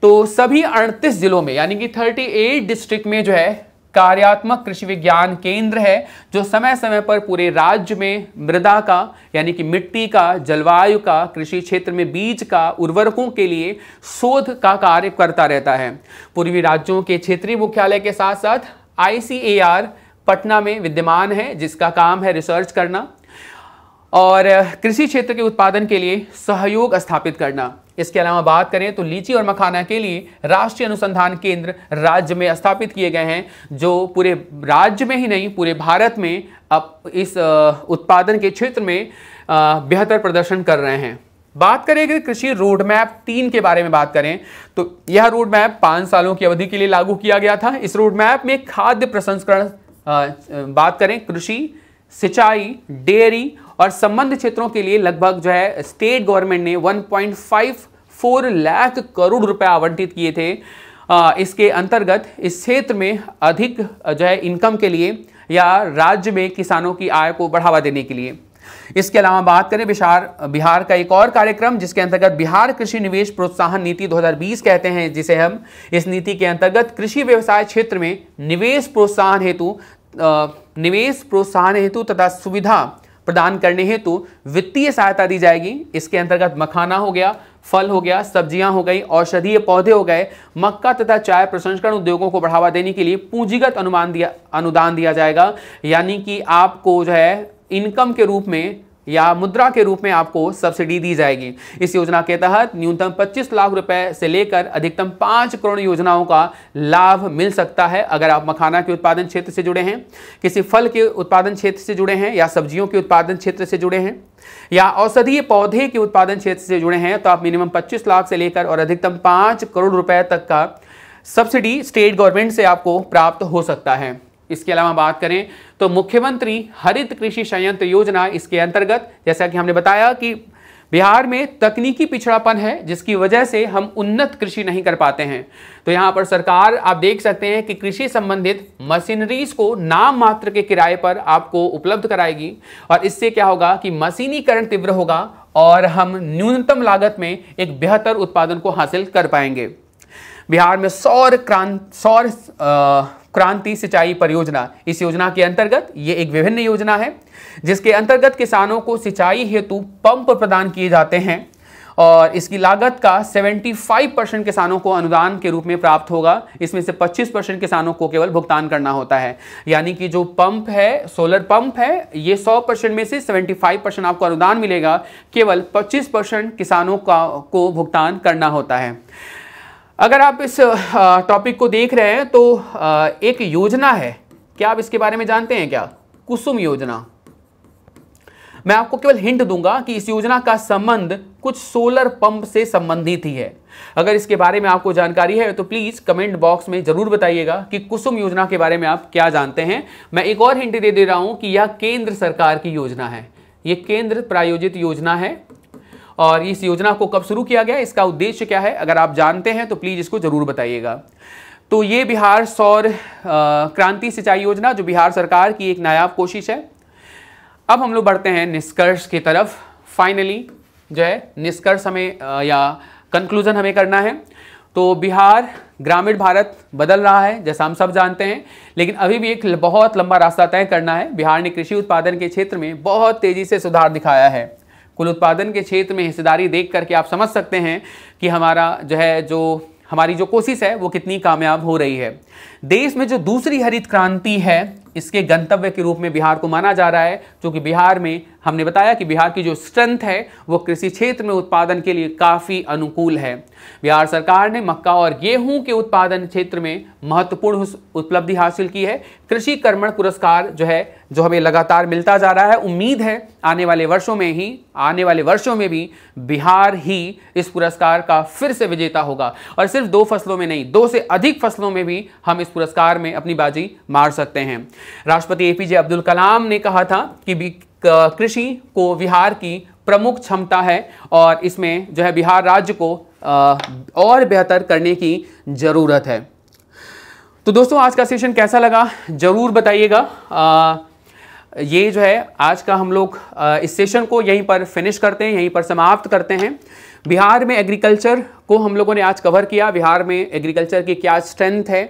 तो सभी 38 जिलों में यानी कि 38 डिस्ट्रिक्ट में जो है कार्यात्मक कृषि विज्ञान केंद्र है जो समय समय पर पूरे राज्य में मृदा का यानी कि मिट्टी का जलवायु का कृषि क्षेत्र में बीज का उर्वरकों के लिए शोध का कार्य करता रहता है पूर्वी राज्यों के क्षेत्रीय मुख्यालय के साथ साथ आई पटना में विद्यमान है जिसका काम है रिसर्च करना और कृषि क्षेत्र के उत्पादन के लिए सहयोग स्थापित करना इसके अलावा बात करें तो लीची और मखाना के लिए राष्ट्रीय अनुसंधान केंद्र राज्य में स्थापित किए गए हैं जो पूरे राज्य में ही नहीं पूरे भारत में अब इस उत्पादन के क्षेत्र में बेहतर प्रदर्शन कर रहे हैं बात करें अगर कृषि रोड मैप तीन के बारे में बात करें तो यह रोड मैप पाँच सालों की अवधि के लिए लागू किया गया था इस रोड मैप में खाद्य प्रसंस्करण बात करें कृषि सिंचाई डेयरी और संबंध क्षेत्रों के लिए लगभग जो है स्टेट गवर्नमेंट ने 1.54 लाख करोड़ रुपए आवंटित किए थे इसके अंतर्गत इस क्षेत्र में अधिक जो है इनकम के लिए या राज्य में किसानों की आय को बढ़ावा देने के लिए इसके अलावा बात करें बिहार बिहार का एक और कार्यक्रम जिसके अंतर्गत बिहार कृषि निवेश प्रोत्साहन नीति 2020 कहते हैं जिसे हम इस नीति के अंतर्गत कृषि व्यवसाय क्षेत्र में निवेश प्रोत्साहन हेतु निवेश प्रोत्साहन हेतु तथा सुविधा प्रदान करने हेतु वित्तीय सहायता दी जाएगी इसके अंतर्गत मखाना हो गया फल हो गया सब्जियां हो गई औषधीय पौधे हो गए मक्का तथा चाय प्रसंस्करण उद्योगों को बढ़ावा देने के लिए पूंजीगत अनुमान दिया अनुदान दिया जाएगा यानी कि आपको जो है इनकम के रूप में या मुद्रा के रूप में आपको सब्सिडी दी जाएगी इस योजना के तहत न्यूनतम 25 लाख रुपए से लेकर अधिकतम 5 करोड़ योजनाओं का लाभ मिल सकता है अगर आप मखाना के उत्पादन क्षेत्र से जुड़े हैं किसी फल के उत्पादन क्षेत्र से जुड़े हैं या सब्जियों के उत्पादन क्षेत्र से जुड़े हैं या औषधीय पौधे के उत्पादन क्षेत्र से जुड़े हैं तो आप मिनिमम पच्चीस लाख से लेकर और अधिकतम पाँच करोड़ रुपये तक का सब्सिडी स्टेट गवर्नमेंट से आपको प्राप्त हो सकता है इसके अलावा बात करें तो मुख्यमंत्री हरित कृषि संयंत्र योजना इसके अंतर्गत जैसा कि हमने बताया कि बिहार में तकनीकी पिछड़ापन है जिसकी वजह से हम उन्नत कृषि नहीं कर पाते हैं तो यहाँ पर सरकार आप देख सकते हैं कि कृषि संबंधित मशीनरीज को नाम मात्र के किराए पर आपको उपलब्ध कराएगी और इससे क्या होगा कि मशीनीकरण तीव्र होगा और हम न्यूनतम लागत में एक बेहतर उत्पादन को हासिल कर पाएंगे बिहार में सौर क्रांत सौर क्रांति सिंचाई परियोजना इस योजना के अंतर्गत ये एक विभिन्न योजना है जिसके अंतर्गत किसानों को सिंचाई हेतु पंप प्रदान किए जाते हैं और इसकी लागत का 75 परसेंट किसानों को अनुदान के रूप में प्राप्त होगा इसमें से 25 परसेंट किसानों को केवल भुगतान करना होता है यानी कि जो पंप है सोलर पंप है ये 100 परसेंट में से 75 परसेंट आपको अनुदान मिलेगा केवल 25 परसेंट किसानों का को भुगतान करना होता है अगर आप इस टॉपिक को देख रहे हैं तो एक योजना है क्या आप इसके बारे में जानते हैं क्या कुसुम योजना मैं आपको केवल हिंट दूंगा कि इस योजना का संबंध कुछ सोलर पंप से संबंधित ही है अगर इसके बारे में आपको जानकारी है तो प्लीज कमेंट बॉक्स में जरूर बताइएगा कि कुसुम योजना के बारे में आप क्या जानते हैं मैं एक और हिंट दे दे रहा हूं कि यह केंद्र सरकार की योजना है यह केंद्र प्रायोजित योजना है और इस योजना को कब शुरू किया गया इसका उद्देश्य क्या है अगर आप जानते हैं तो प्लीज़ इसको ज़रूर बताइएगा तो ये बिहार सौर क्रांति सिंचाई योजना जो बिहार सरकार की एक नायाब कोशिश है अब हम लोग बढ़ते हैं निष्कर्ष की तरफ फाइनली जो है निष्कर्ष हमें या कंक्लूजन हमें करना है तो बिहार ग्रामीण भारत बदल रहा है जैसा हम सब जानते हैं लेकिन अभी भी एक बहुत लंबा रास्ता तय करना है बिहार ने कृषि उत्पादन के क्षेत्र में बहुत तेज़ी से सुधार दिखाया है कुल उत्पादन के क्षेत्र में हिस्सेदारी देख करके आप समझ सकते हैं कि हमारा जो है जो हमारी जो कोशिश है वो कितनी कामयाब हो रही है देश में जो दूसरी हरित क्रांति है इसके गंतव्य के रूप में बिहार को माना जा रहा है क्योंकि बिहार में हमने बताया कि बिहार की जो स्ट्रेंथ है वो कृषि क्षेत्र में उत्पादन के लिए काफ़ी अनुकूल है बिहार सरकार ने मक्का और गेहूं के उत्पादन क्षेत्र में महत्वपूर्ण उपलब्धि हासिल की है कृषि कर्मण पुरस्कार जो है जो हमें लगातार मिलता जा रहा है उम्मीद है आने वाले वर्षों में ही आने वाले वर्षों में भी बिहार ही इस पुरस्कार का फिर से विजेता होगा और सिर्फ दो फसलों में नहीं दो से अधिक फसलों में भी हम इस पुरस्कार में अपनी बाजी मार सकते हैं राष्ट्रपति एपीजे अब्दुल कलाम ने कहा था कि कृषि को बिहार की प्रमुख क्षमता है और इसमें जो है बिहार राज्य को और बेहतर करने की ज़रूरत है तो दोस्तों आज का सेशन कैसा लगा ज़रूर बताइएगा ये जो है आज का हम लोग इस सेशन को यहीं पर फिनिश करते हैं यहीं पर समाप्त करते हैं बिहार में एग्रीकल्चर को हम लोगों ने आज कवर किया बिहार में एग्रीकल्चर की क्या स्ट्रेंथ है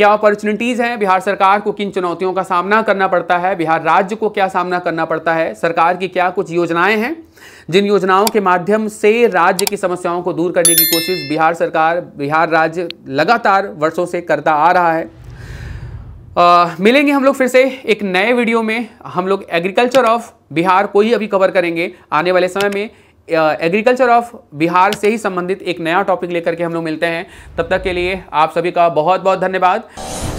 क्या अपॉर्चुनिटीज़ हैं बिहार सरकार को किन चुनौतियों का सामना करना पड़ता है बिहार राज्य को क्या सामना करना पड़ता है सरकार की क्या कुछ योजनाएं हैं जिन योजनाओं के माध्यम से राज्य की समस्याओं को दूर करने की कोशिश बिहार सरकार बिहार राज्य लगातार वर्षों से करता आ रहा है आ, मिलेंगे हम लोग फिर से एक नए वीडियो में हम लोग एग्रीकल्चर ऑफ बिहार को ही अभी कवर करेंगे आने वाले समय में एग्रीकल्चर ऑफ बिहार से ही संबंधित एक नया टॉपिक लेकर के हम लोग मिलते हैं तब तक के लिए आप सभी का बहुत बहुत धन्यवाद